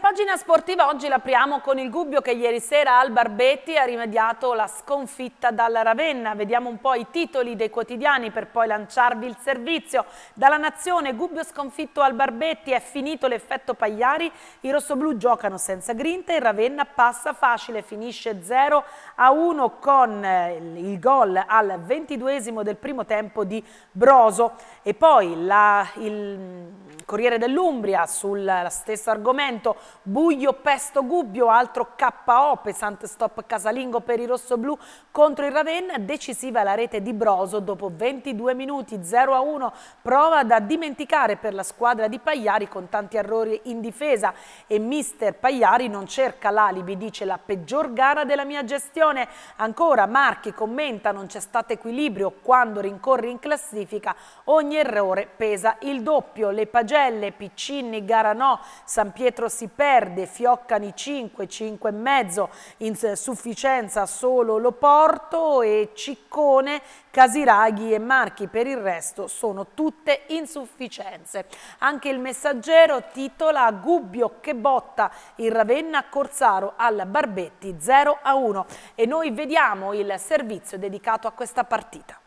pagina sportiva oggi l'apriamo con il gubbio che ieri sera Al Barbetti ha rimediato la sconfitta dalla Ravenna. Vediamo un po' i titoli dei quotidiani per poi lanciarvi il servizio. Dalla Nazione, Gubbio sconfitto Al Barbetti, è finito l'effetto Pagliari, i rossoblù giocano senza grinta, il Ravenna passa facile, finisce 0 a 1 con eh, il gol al ventiduesimo del primo tempo di Broso. E poi la, il mm, Corriere dell'Umbria sulla stesso argomento buio, Pesto, Gubbio, altro KO, pesante stop casalingo per i rossoblù contro il Ravenna, decisiva la rete di Broso dopo 22 minuti 0 a 1, prova da dimenticare per la squadra di Pagliari con tanti errori in difesa e mister Pagliari non cerca l'alibi, dice la peggior gara della mia gestione. Ancora Marchi commenta non c'è stato equilibrio quando rincorri in classifica, ogni errore pesa il doppio. Le pagelle, Piccini, Garanò, San Pietro si perde, fioccani 5, 5,5 in sufficienza solo porto e Ciccone, Casiraghi e Marchi, per il resto sono tutte insufficienze. Anche il messaggero titola Gubbio che botta il Ravenna Corsaro al Barbetti 0 a 1 e noi vediamo il servizio dedicato a questa partita.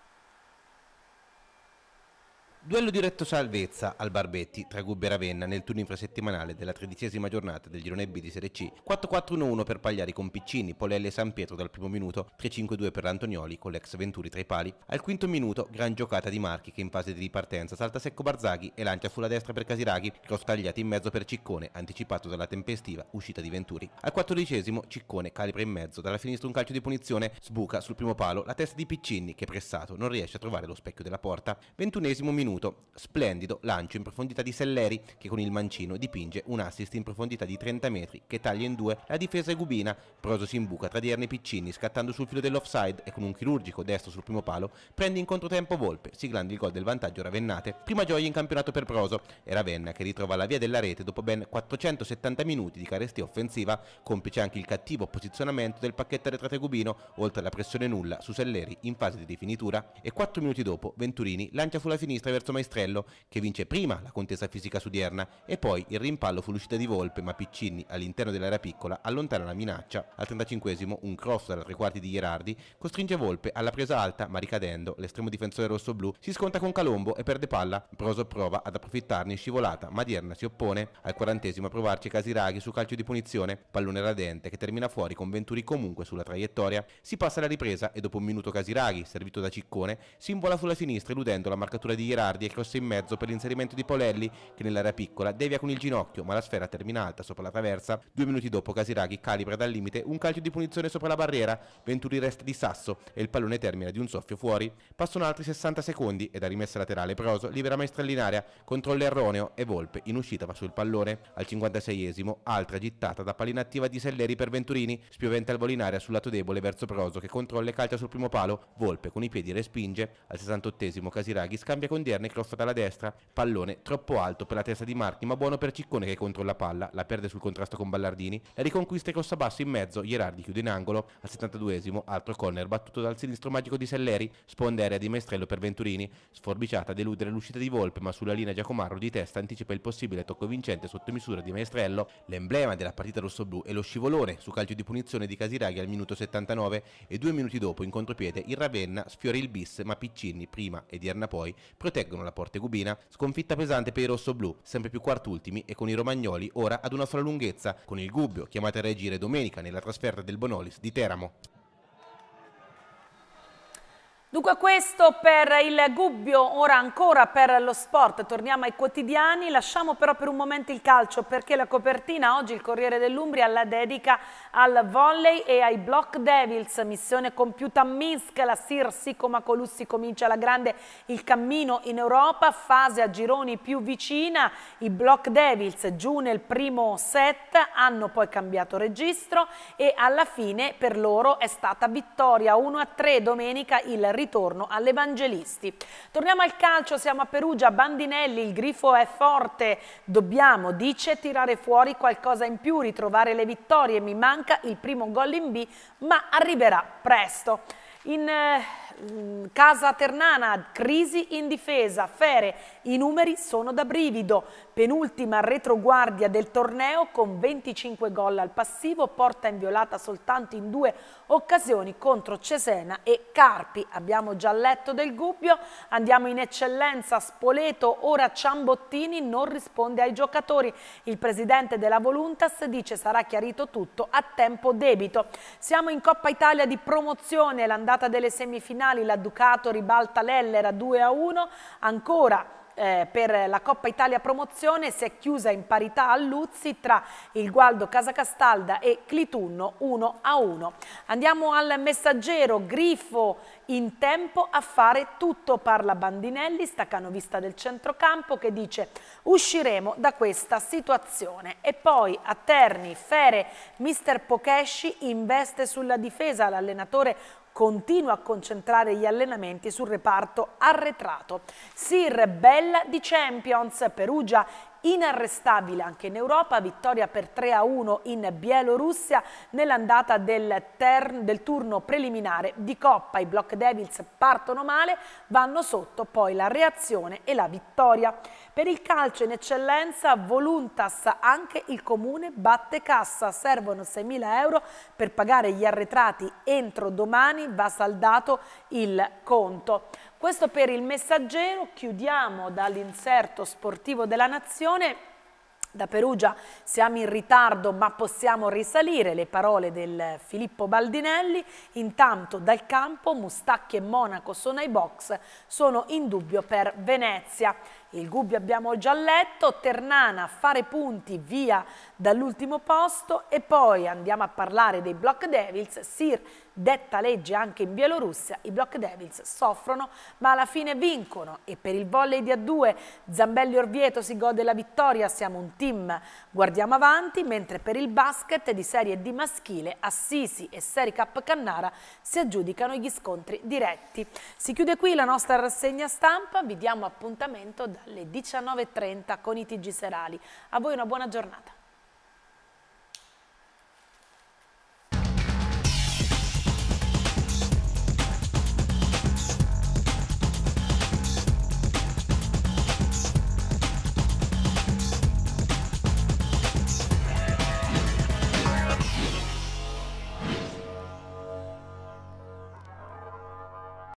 Duello diretto salvezza al Barbetti tra Gubbe e Ravenna nel turno infrasettimanale della tredicesima giornata del girone B di Serie C. 4-4-1-1 per Pagliari con Piccini, Polelli e San Pietro dal primo minuto, 3-5-2 per l'Antonioli con l'ex Venturi tra i pali. Al quinto minuto, gran giocata di Marchi che in fase di ripartenza salta secco Barzaghi e lancia sulla destra per Casiraghi, cross tagliato in mezzo per Ciccone, anticipato dalla tempestiva uscita di Venturi. Al quattordicesimo, Ciccone calibra in mezzo, dalla finestra un calcio di punizione, sbuca sul primo palo la testa di Piccini che pressato non riesce a trovare lo specchio della porta. Ventunesimo minuto minuto. Splendido lancio in profondità di Selleri che con il mancino dipinge un assist in profondità di 30 metri che taglia in due la difesa cubina. Proso si imbuca tra Dierne e Piccini scattando sul filo dell'offside e con un chirurgico destro sul primo palo prende in controtempo Volpe siglando il gol del vantaggio Ravennate. Prima gioia in campionato per Proso e Ravenna che ritrova la via della rete dopo ben 470 minuti di carestia offensiva complice anche il cattivo posizionamento del pacchetto arretrate cubino oltre alla pressione nulla su Selleri in fase di rifinitura e 4 minuti dopo Venturini lancia sulla sinistra verso terzo maestrello che vince prima la contesa fisica su Dierna e poi il rimpallo fu l'uscita di Volpe ma Piccini all'interno dell'area piccola allontana la minaccia. Al 35 esimo un cross dalla tre quarti di Gerardi costringe Volpe alla presa alta ma ricadendo l'estremo difensore rosso-blu si sconta con Calombo e perde palla. Proso prova ad approfittarne in scivolata ma Dierna si oppone. Al 40 esimo a provarci Casiraghi su calcio di punizione, pallone radente che termina fuori con Venturi comunque sulla traiettoria. Si passa alla ripresa e dopo un minuto Casiraghi, servito da Ciccone, si invola sulla sinistra eludendo la marcatura di Gerardi Lombardi è corso in mezzo per l'inserimento di Polelli che nell'area piccola devia con il ginocchio ma la sfera termina alta sopra la traversa. Due minuti dopo Casiraghi calibra dal limite un calcio di punizione sopra la barriera, Venturi resta di sasso e il pallone termina di un soffio fuori. Passano altri 60 secondi e da rimessa laterale Proso libera Maestrella in area, controllo erroneo e Volpe in uscita va sul pallone. Al 56esimo altra gittata da pallina attiva di Selleri per Venturini, spioventa il volo in area sul lato debole verso Proso che controlla e calcia sul primo palo, Volpe con i piedi respinge. Al 68esimo Casiraghi scambia con Dierne esterne, cross dalla destra, pallone troppo alto per la testa di Marchi ma buono per Ciccone che controlla palla, la perde sul contrasto con Ballardini, la riconquista e Cossabasso in mezzo, Gerardi chiude in angolo, al 72esimo altro corner battuto dal sinistro magico di Selleri, sponda aerea di Maestrello per Venturini, sforbiciata a deludere l'uscita di Volpe ma sulla linea Giacomarro di testa anticipa il possibile tocco vincente sotto misura di Maestrello, l'emblema della partita rossoblù è lo scivolone su calcio di punizione di Casiraghi al minuto 79 e due minuti dopo in contropiede il Ravenna sfiora il bis ma Piccini prima e Dierna poi proteggono reggono la porte cubina, sconfitta pesante per i rossoblù, sempre più quartultimi e con i romagnoli ora ad una sola lunghezza, con il Gubbio chiamato a reagire domenica nella trasferta del Bonolis di Teramo. Dunque questo per il Gubbio, ora ancora per lo sport, torniamo ai quotidiani, lasciamo però per un momento il calcio perché la copertina oggi il Corriere dell'Umbria la dedica al volley e ai Block Devils, missione compiuta a Minsk, la Sirsi come Colussi comincia la grande il cammino in Europa, fase a gironi più vicina, i Block Devils giù nel primo set hanno poi cambiato registro e alla fine per loro è stata vittoria 1-3 domenica il ritorno ritorno all'Evangelisti. Torniamo al calcio, siamo a Perugia, Bandinelli, il grifo è forte, dobbiamo, dice, tirare fuori qualcosa in più, ritrovare le vittorie, mi manca il primo gol in B, ma arriverà presto. In eh, casa Ternana, crisi in difesa, Fere, i numeri sono da brivido penultima retroguardia del torneo con 25 gol al passivo, porta inviolata soltanto in due occasioni contro Cesena e Carpi. Abbiamo già letto del Gubbio, andiamo in eccellenza, Spoleto, ora Ciambottini non risponde ai giocatori. Il presidente della Voluntas dice sarà chiarito tutto a tempo debito. Siamo in Coppa Italia di promozione, l'andata delle semifinali, la Ducato ribalta l'Ellera 2 a 1, ancora eh, per la Coppa Italia Promozione si è chiusa in parità a Luzzi tra il Gualdo Casacastalda e Clitunno 1 a 1. Andiamo al messaggero Grifo in tempo a fare tutto parla Bandinelli, staccanovista del centrocampo che dice usciremo da questa situazione e poi a Terni Fere mister Pokesci investe sulla difesa l'allenatore continua a concentrare gli allenamenti sul reparto arretrato. Sir Bella di Champions, Perugia inarrestabile anche in Europa, vittoria per 3-1 in Bielorussia nell'andata del, del, turno preliminare di Coppa. I Block Devils partono male, vanno sotto poi la reazione e la vittoria. Per il calcio in eccellenza Voluntas anche il comune batte cassa, servono 6.000 euro per pagare gli arretrati entro domani, va saldato il conto. Questo per il messaggero, chiudiamo dall'inserto sportivo della nazione. Da Perugia siamo in ritardo ma possiamo risalire le parole del Filippo Baldinelli, intanto dal campo Mustacchi e Monaco sono ai box, sono in dubbio per Venezia. Il Gubbio abbiamo già letto, Ternana fare punti via dall'ultimo posto e poi andiamo a parlare dei Block Devils, Sir Detta legge anche in Bielorussia, i Block Devils soffrono ma alla fine vincono e per il volley di A2 Zambelli Orvieto si gode la vittoria, siamo un team, guardiamo avanti, mentre per il basket di Serie D maschile Assisi e Serie Cup Cannara si aggiudicano gli scontri diretti. Si chiude qui la nostra rassegna stampa, vi diamo appuntamento dalle 19.30 con i TG Serali. A voi una buona giornata.